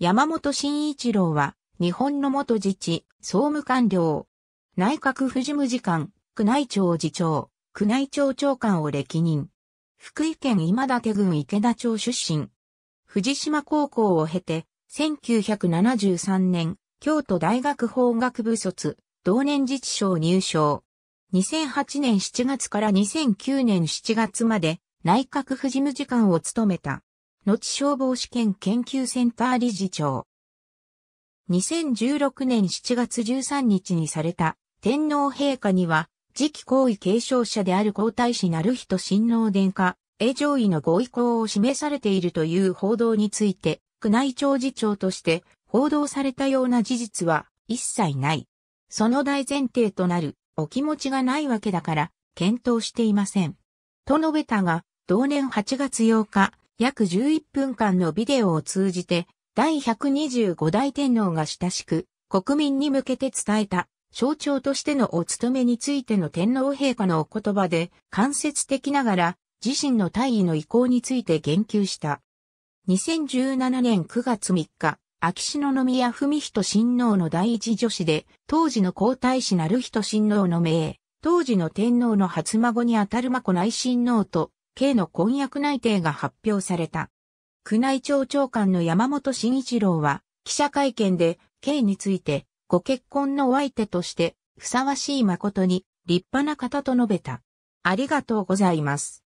山本慎一郎は、日本の元自治、総務官僚、内閣府事務次官、宮内庁次長、宮内庁長官を歴任。福井県今館郡池田町出身。藤島高校を経て、1973年、京都大学法学部卒、同年自治省入省。2008年7月から2009年7月まで内閣府事務次官を務めた。後消防試験研究センター理事長。2016年7月13日にされた天皇陛下には、次期皇位継承者である皇太子なる人親王殿下、永上位のご意向を示されているという報道について、宮内庁次長として報道されたような事実は一切ない。その大前提となるお気持ちがないわけだから検討していません。と述べたが、同年8月8日、約11分間のビデオを通じて、第125代天皇が親しく、国民に向けて伝えた、象徴としてのお務めについての天皇陛下のお言葉で、間接的ながら、自身の大位の意向について言及した。2017年9月3日、秋篠宮文人親王の第一女子で、当時の皇太子なる人親王の命、当時の天皇の初孫にあたる眞内親王と、K の婚約内定が発表された。宮内庁長官の山本慎一郎は、記者会見で、K について、ご結婚のお相手として、ふさわしい誠に、立派な方と述べた。ありがとうございます。